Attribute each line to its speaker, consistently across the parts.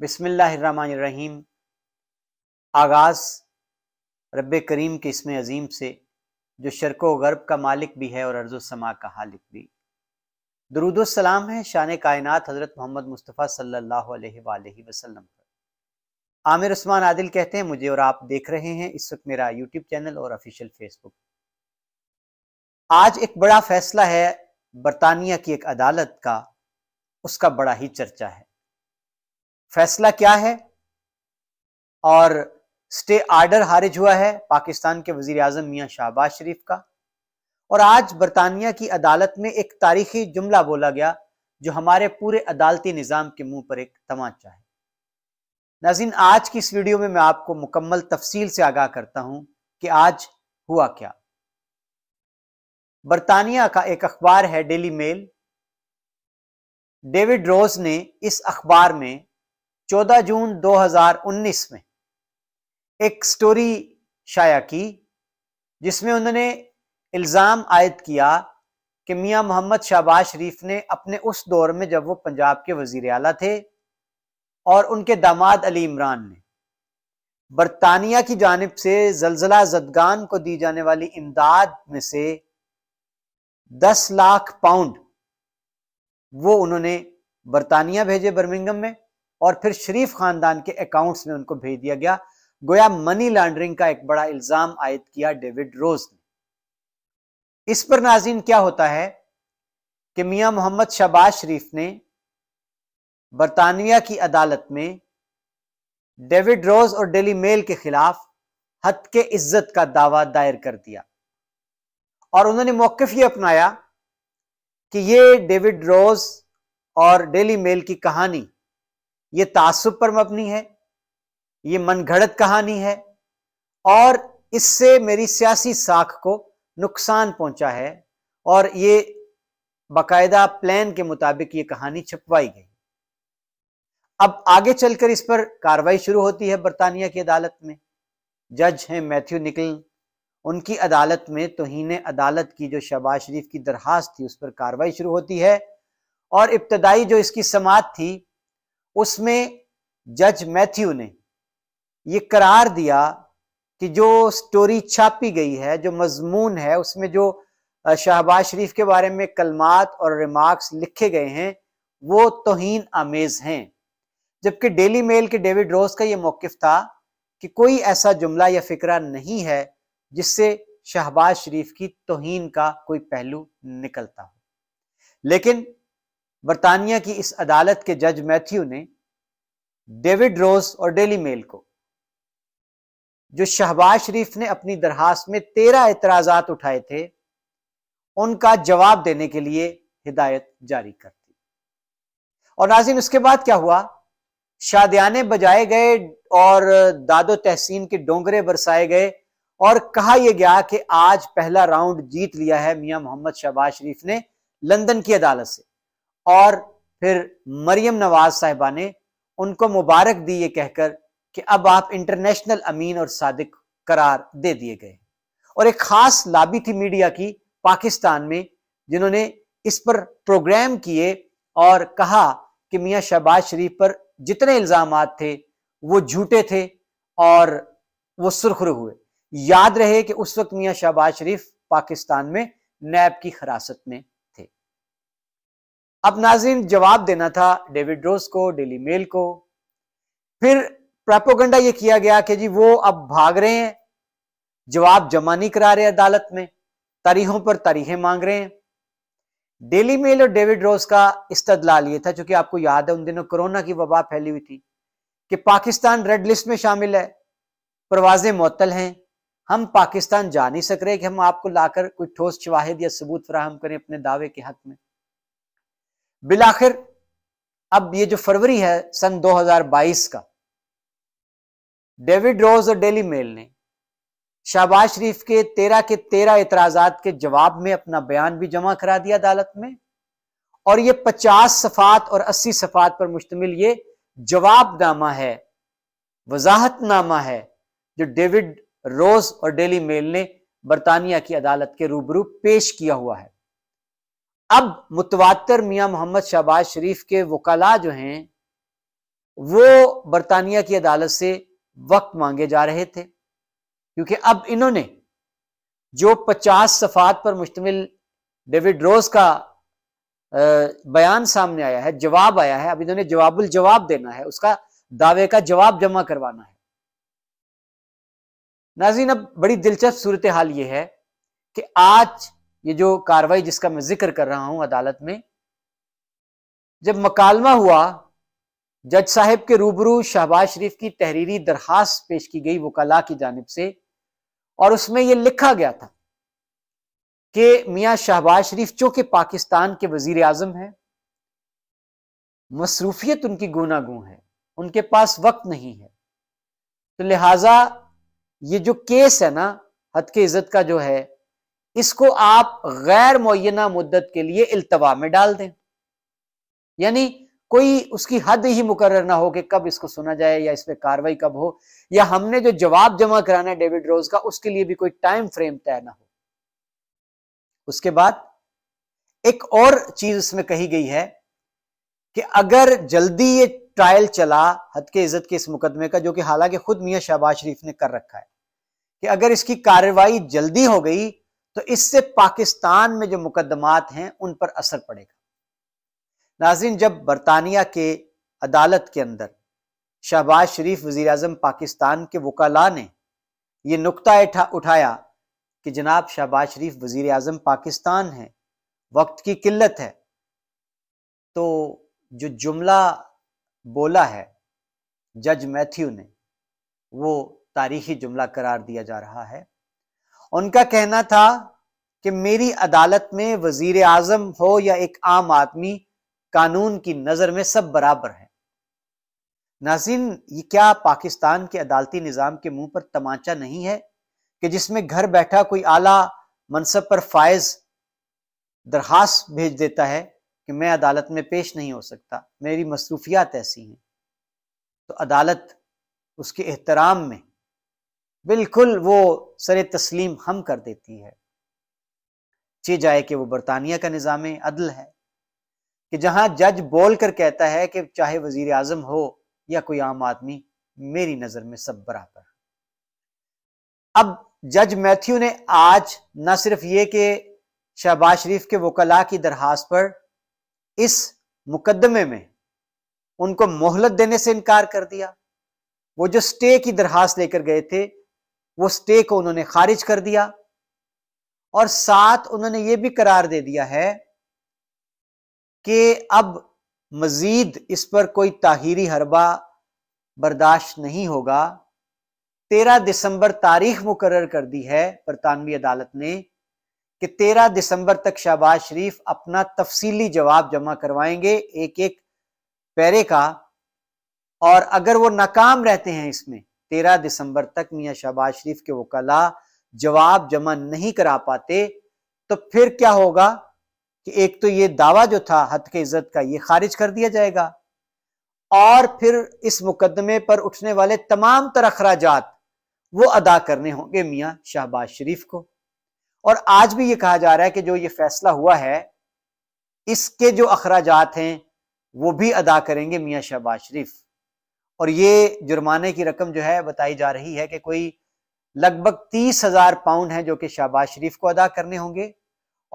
Speaker 1: बिसमीम आगाज़ रब करीम के इसमें अज़ीम से जो शर्को गर्ब का मालिक भी है और अर्ज़ुलसमा का हालिक भी दरुदोसलाम है शान कायनत हज़रत मोहम्मद मुस्तफ़ा सल्ला वसलम पर आमिर उस्मान आदिल कहते हैं मुझे और आप देख रहे हैं इस वक्त मेरा यूट्यूब चैनल और ऑफिशियल फेसबुक आज एक बड़ा फैसला है बरतानिया की एक अदालत का उसका बड़ा ही चर्चा है फैसला क्या है और स्टे आर्डर हारिज हुआ है पाकिस्तान के वजीर आजम मियाँ शाहबाज शरीफ का और आज बरतानिया की अदालत में एक तारीखी जुमला बोला गया जो हमारे पूरे अदालती निज़ाम के मुंह पर एक तमाचा है नाजिन आज की इस वीडियो में मैं आपको मुकम्मल तफसील से आगाह करता हूं कि आज हुआ क्या बरतानिया का एक अखबार है डेली मेल डेविड रोज ने इस अखबार में 14 जून 2019 में एक स्टोरी शाया की जिसमें उन्होंने इल्ज़ाम आयद किया कि मियाँ मोहम्मद शाहबाज शरीफ ने अपने उस दौर में जब वो पंजाब के वजीर अला थे और उनके दामाद अली इमरान ने बरतानिया की जानब से जलजिला जदगान को दी जाने वाली इमदाद में से दस लाख पाउंड वो उन्होंने बरतानिया भेजे बर्मिंगम में और फिर शरीफ खानदान के अकाउंट्स में उनको भेज दिया गया गोया मनी लॉन्ड्रिंग का एक बड़ा इल्जाम आयद किया डेविड रोज ने इस पर नाजिन क्या होता है कि मियां मोहम्मद शबाज शरीफ ने बरतानिया की अदालत में डेविड रोज और डेली मेल के खिलाफ हद के इज्जत का दावा दायर कर दिया और उन्होंने मौकफ ये अपनाया कि ये डेविड रोज और डेली मेल की कहानी ये तासुब पर मबनी है ये घड़त कहानी है और इससे मेरी सियासी साख को नुकसान पहुंचा है और ये बाकायदा प्लान के मुताबिक ये कहानी छपवाई गई अब आगे चलकर इस पर कार्रवाई शुरू होती है बरतानिया की अदालत में जज हैं मैथ्यू निकल उनकी अदालत में तोहन अदालत की जो शहबाज शरीफ की दरखास्त थी उस पर कार्रवाई शुरू होती है और इब्तदाई जो इसकी समात थी उसमें जज मैथ्यू ने ये करार दिया कि जो स्टोरी छापी गई है जो मजमून है उसमें जो शाहबाज शरीफ के बारे में कलमात और रिमार्क्स लिखे गए हैं वो तोहन आमेज हैं जबकि डेली मेल के डेविड रोज का ये मौकफ था कि कोई ऐसा जुमला या फिक्रा नहीं है जिससे शहबाज शरीफ की तोहन का कोई पहलू निकलता हो लेकिन बरतानिया की इस अदालत के जज मैथ्यू ने डेविड रोज और डेली मेल को जो शहबाज शरीफ ने अपनी दरखास्त में तेरह एतराजात उठाए थे उनका जवाब देने के लिए हिदायत जारी कर दी और नाजिन उसके बाद क्या हुआ शादियाने बजाए गए और दादो तहसीन के डोंगरे बरसाए गए और कहा यह गया कि आज पहला राउंड जीत लिया है मियां मोहम्मद शहबाज शरीफ ने लंदन की अदालत से और फिर मरियम नवाज साहिबा ने उनको मुबारक दी ये कहकर कि अब आप इंटरनेशनल अमीन और सादिक करार दे दिए गए और एक खास लाबी थी मीडिया की पाकिस्तान में जिन्होंने इस पर प्रोग्राम किए और कहा कि मियाँ शहबाज शरीफ पर जितने इल्ज़ाम थे वो झूठे थे और वो सुरखुर हुए याद रहे कि उस वक्त मियाँ शहबाज शरीफ पाकिस्तान में नैब की हिरासत में अब नाजिन जवाब देना था डेविड रोस को डेली मेल को फिर प्रापोगंडा ये किया गया कि जी वो अब भाग रहे हैं जवाब जमा नहीं करा रहे अदालत में तारीखों पर तारीखें मांग रहे हैं डेली मेल और डेविड रोस का इस्तदलाल ये था चूंकि आपको याद है उन दिनों कोरोना की वबा फैली हुई थी कि पाकिस्तान रेड लिस्ट में शामिल है परवाजें मअतल हैं हम पाकिस्तान जा नहीं सक रहे कि हम आपको लाकर कोई ठोस शवाहिद या सबूत फ्राहम करें अपने दावे के हक में बिलाखिर अब ये जो फरवरी है सन 2022 का डेविड रोज और डेली मेल ने शहबाज शरीफ के तेरह के तेरह इतराजात के जवाब में अपना बयान भी जमा करा दिया अदालत में और ये पचास सफात और अस्सी सफात पर मुश्तमिल ये जवाबनामा है वजाहतनामा है जो डेविड रोज और डेली मेल ने बरतानिया की अदालत के रूबरू पेश किया हुआ है अब मुतवातर मियाँ मोहम्मद शहबाज शरीफ के वकला जो हैं वो बरतानिया की अदालत से वक्त मांगे जा रहे थे क्योंकि अब इन्होंने जो 50 सफात पर मुश्तमिल डेविड रोज का बयान सामने आया है जवाब आया है अब इन्होंने जवाबुल जवाब देना है उसका दावे का जवाब जमा करवाना है नाजीन अब बड़ी दिलचस्प सूरत हाल ये है कि आज ये जो कार्रवाई जिसका मैं जिक्र कर रहा हूं अदालत में जब मकालमा हुआ जज साहब के रूबरू शहबाज शरीफ की तहरीरी दरखास्त पेश की गई वकला की जानब से और उसमें यह लिखा गया था कि मियाँ शहबाज शरीफ चूंकि पाकिस्तान के वजीर आजम है मसरूफियत उनकी गु है उनके पास वक्त नहीं है तो लिहाजा ये जो केस है ना हद के इज़्ज़त का जो है इसको आप गैर मुना मुद्दत के लिए अल्तवा में डाल दें यानी कोई उसकी हद ही मुकर ना हो कि कब इसको सुना जाए या इस पर कार्रवाई कब हो या हमने जो जवाब जमा कराना है डेविड रोज का उसके लिए भी कोई टाइम फ्रेम तय ना हो उसके बाद एक और चीज इसमें कही गई है कि अगर जल्दी ये ट्रायल चला हद के इज्जत के इस मुकदमे का जो कि हालांकि खुद मियाँ शहबाज शरीफ ने कर रखा है कि अगर इसकी कार्रवाई जल्दी हो गई तो इससे पाकिस्तान में जो मुकदमात हैं उन पर असर पड़ेगा नाजिन जब बरतानिया के अदालत के अंदर शहबाज शरीफ वज़ी अजम पाकिस्तान के वकला ने यह नुकता उठाया कि जनाब शहबाज शरीफ वज़ी अजम पाकिस्तान है वक्त की किल्लत है तो जो जुमला बोला है जज मैथ्यू ने वो तारीखी जुमला करार दिया जा रहा है उनका कहना था कि मेरी अदालत में वजीर आजम हो या एक आम आदमी कानून की नज़र में सब बराबर है नाजिन ये क्या पाकिस्तान के अदालती निज़ाम के मुंह पर तमाचा नहीं है कि जिसमें घर बैठा कोई आला मनसब पर फायज दरखास्त भेज देता है कि मैं अदालत में पेश नहीं हो सकता मेरी मसरूफियात ऐसी हैं तो अदालत उसके एहतराम में बिल्कुल वो सर तस्लीम हम कर देती है चीज जाए कि वो बरतानिया का निज़ाम अदल है कि जहां जज बोल कर कहता है कि चाहे वजीर आजम हो या कोई आम आदमी मेरी नज़र में सब बराबर अब जज मैथ्यू ने आज न सिर्फ ये कि शहबाज शरीफ के वकला की दरहास पर इस मुकदमे में उनको मोहलत देने से इनकार कर दिया वो जो स्टे की दरहास लेकर गए थे वो स्टे को उन्होंने खारिज कर दिया और साथ उन्होंने ये भी करार दे दिया है कि अब मजीद इस पर कोई ताहिरी हरबा बर्दाश्त नहीं होगा तेरह दिसंबर तारीख मुकर कर दी है बरतानवी अदालत ने कि तेरह दिसंबर तक शहबाज शरीफ अपना तफसीली जवाब जमा करवाएंगे एक एक पैरे का और अगर वो नाकाम रहते हैं इसमें तेरह दिसंबर तक मियाँ शहबाज शरीफ के वकला जवाब जमा नहीं करा पाते तो फिर क्या होगा कि एक तो ये दावा जो था हत के इज्जत का ये खारिज कर दिया जाएगा और फिर इस मुकदमे पर उठने वाले तमाम तर अखराज वो अदा करने होंगे मियाँ शहबाज शरीफ को और आज भी ये कहा जा रहा है कि जो ये फैसला हुआ है इसके जो अखराज हैं वो भी अदा करेंगे मियाँ शहबाज शरीफ और ये जुर्माने की रकम जो है बताई जा रही है कि कोई लगभग तीस हजार पाउंड है जो कि शहबाज शरीफ को अदा करने होंगे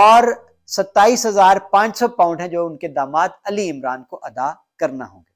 Speaker 1: और सत्ताईस हजार पांच सौ पाउंड है जो उनके दामाद अली इमरान को अदा करना होंगे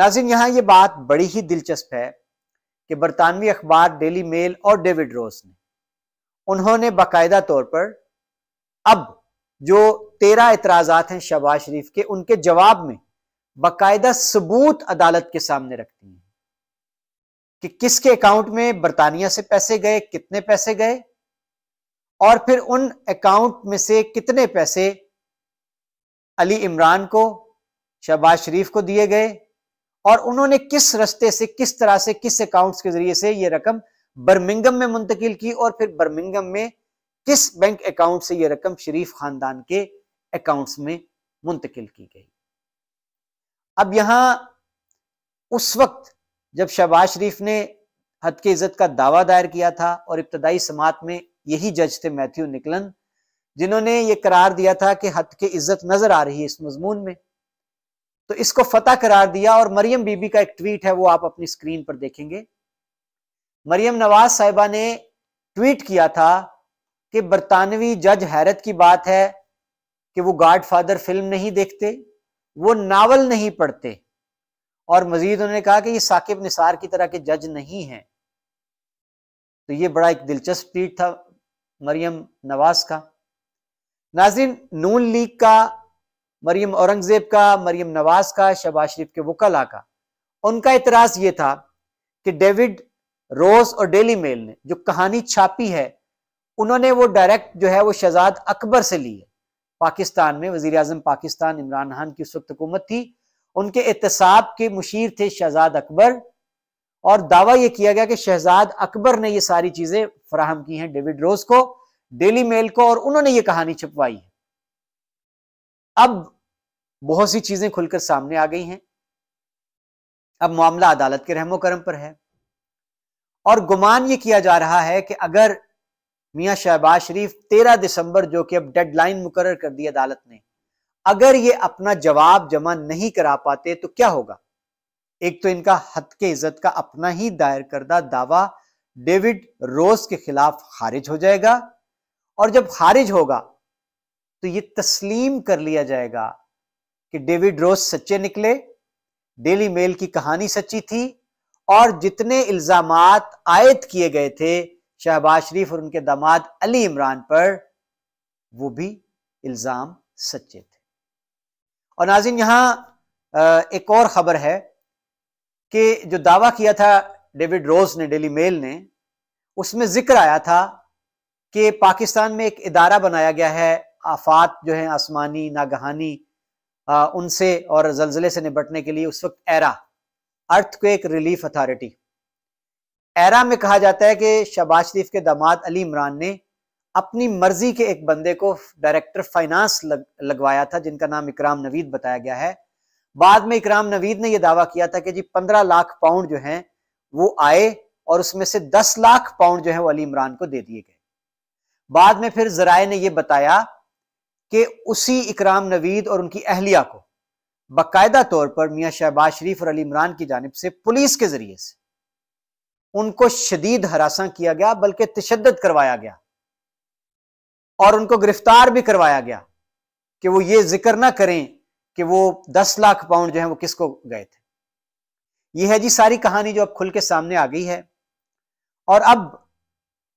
Speaker 1: नाजिन यहां ये बात बड़ी ही दिलचस्प है कि बरतानवी अखबार डेली मेल और डेविड रोस ने उन्होंने बाकायदा तौर पर अब जो तेरह एतराजात हैं शहबाज शरीफ के उनके जवाब में बाकायदा सबूत अदालत के सामने रखती हैं कि किसके अकाउंट में बरतानिया से पैसे गए कितने पैसे गए और फिर उन अकाउंट में से कितने पैसे अली इमरान को शहबाज शरीफ को दिए गए और उन्होंने किस रस्ते से किस तरह से किस अकाउंट्स के जरिए से यह रकम बर्मिंगम में मुंतकिल की और फिर बर्मिंगम में किस बैंक अकाउंट से यह रकम शरीफ खानदान के अकाउंट्स में मुंतकिल की गई अब यहां उस वक्त जब शहबाज शरीफ ने हद के इज़्ज़त का दावा दायर किया था और इब्तदाई समात में यही जज थे मैथ्यू निकलन जिन्होंने ये करार दिया था कि हद के इज़्ज़त नज़र आ रही है इस मजमून में तो इसको फतेह करार दिया और मरियम बीबी का एक ट्वीट है वो आप अपनी स्क्रीन पर देखेंगे मरियम नवाज साहिबा ने ट्वीट किया था कि बरतानवी जज हैरत की बात है कि वो गाड फादर फिल्म नहीं देखते वो नावल नहीं पढ़ते और मजीद उन्होंने कहा कि ये साकिब निसार की तरह के जज नहीं हैं तो ये बड़ा एक दिलचस्प ट्वीट था मरियम नवाज का नाजिन नून लीग का मरियम औरंगजेब का मरियम नवाज का शहबाज शरीफ के वकला का उनका इतराज़ ये था कि डेविड रोज और डेली मेल ने जो कहानी छापी है उन्होंने वो डायरेक्ट जो है वो शहजाद अकबर से ली है पाकिस्तान में वजी अजम पाकिस्तान इमरान खान की उस वक्त हुकूमत थी उनके एहतसाब के मुशीर थे शहजाद अकबर और दावा यह किया गया कि शहजाद अकबर ने यह सारी चीज़ें फराहम की हैं डेविड रोज को डेली मेल को और उन्होंने ये कहानी छपवाई है अब बहुत सी चीज़ें खुलकर सामने आ गई हैं अब मामला अदालत के रहमो करम पर है और गुमान ये किया जा रहा है कि अगर मियाँ शहबाज शरीफ तेरह दिसंबर जो कि अब डेडलाइन मुकर कर दी अदालत ने अगर ये अपना जवाब जमा नहीं करा पाते तो क्या होगा एक तो इनका हद के इज्जत का अपना ही दायर करदा दावा डेविड रोज के खिलाफ खारिज हो जाएगा और जब खारिज होगा तो ये तस्लीम कर लिया जाएगा कि डेविड रोज सच्चे निकले डेली मेल की कहानी सच्ची थी और जितने इल्जाम आयद किए गए थे शहबाज शरीफ और उनके दामाद अली इमरान पर वो भी इल्ज़ाम सच्चे थे और नाजिन यहाँ एक और ख़बर है कि जो दावा किया था डेविड रोज ने डेली मेल ने उसमें जिक्र आया था कि पाकिस्तान में एक इदारा बनाया गया है आफात जो है आसमानी नागहानी उनसे और जलजिले से निपटने के लिए उस वक्त एरा अर्थ को एक रिलीफ अथॉरिटी एरा में कहा जाता है कि शबाज शरीफ के दामाद अली इमरान ने अपनी मर्जी के एक बंदे को डायरेक्टर फाइनेंस लग, लगवाया था जिनका नाम इकराम नवीद बताया गया है बाद में इकराम नवीद ने यह दावा किया था कि जी पंद्रह लाख पाउंड जो हैं वो आए और उसमें से दस लाख पाउंड जो है वो अली इमरान को दे दिए गए बाद में फिर जराए ने यह बताया कि उसी इकराम नवीद और उनकी अहलिया को बाकायदा तौर पर मियाँ शहबाज शरीफ और अली इमरान की जानब से पुलिस के जरिए से उनको शदीद हरासा किया गया बल्कि तशद करवाया गया और उनको गिरफ्तार भी करवाया गया कि वो ये जिक्र ना करें कि वो दस लाख पाउंड जो है वो किसको गए थे ये है जी सारी कहानी जो अब खुल के सामने आ गई है और अब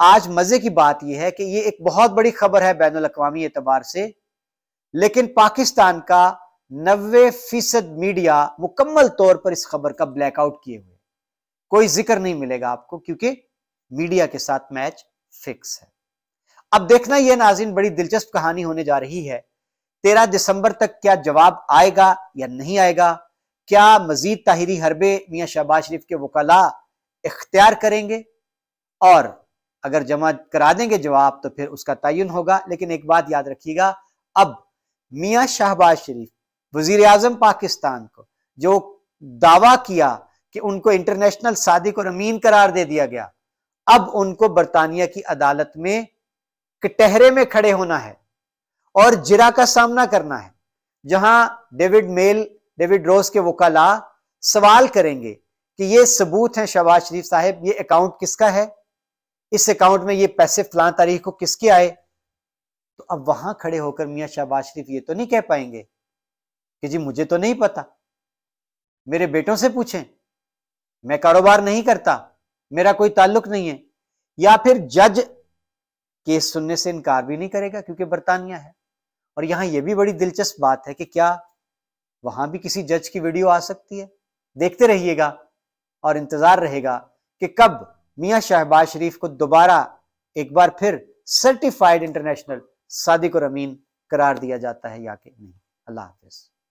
Speaker 1: आज मजे की बात यह है कि ये एक बहुत बड़ी खबर है बैन अवी एतबार से लेकिन पाकिस्तान का नबे फीसद मीडिया मुकम्मल तौर पर इस खबर का ब्लैकआउट किए हुए कोई जिक्र नहीं मिलेगा आपको क्योंकि मीडिया के साथ मैच फिक्स है अब देखना यह नाजिन बड़ी दिलचस्प कहानी होने जा रही है तेरह दिसंबर तक क्या जवाब आएगा या नहीं आएगा क्या मजीद ताहरी हरबे मियाँ शहबाज शरीफ के वकला इख्तियार करेंगे और अगर जमा करा देंगे जवाब तो फिर उसका तयन होगा लेकिन एक बात याद रखिएगा अब मियाँ शहबाज शरीफ वजीर अजम पाकिस्तान को जो दावा किया कि उनको इंटरनेशनल सादिक और अमीन करार दे दिया गया अब उनको बरतानिया की अदालत में कटहरे में खड़े होना है और जिरा का सामना करना है जहां डेविड मेल डेविड रोज के वकला सवाल करेंगे कि ये सबूत हैं शहबाज शरीफ साहब ये अकाउंट किसका है इस अकाउंट में ये पैसे फलां तारीख को किसके आए तो अब वहां खड़े होकर मियाँ शहबाज शरीफ ये तो नहीं कह पाएंगे कि जी मुझे तो नहीं पता मेरे बेटों से पूछें मैं कारोबार नहीं करता मेरा कोई ताल्लुक नहीं है या फिर जज केस सुनने से इनकार भी नहीं करेगा क्योंकि बरतानिया है और यहां यह भी बड़ी दिलचस्प बात है कि क्या वहां भी किसी जज की वीडियो आ सकती है देखते रहिएगा और इंतजार रहेगा कि कब मियाँ शहबाज शरीफ को दोबारा एक बार फिर सर्टिफाइड इंटरनेशनल सादिक और अमीन करार दिया जाता है या कि नहीं अल्लाह हाफिज़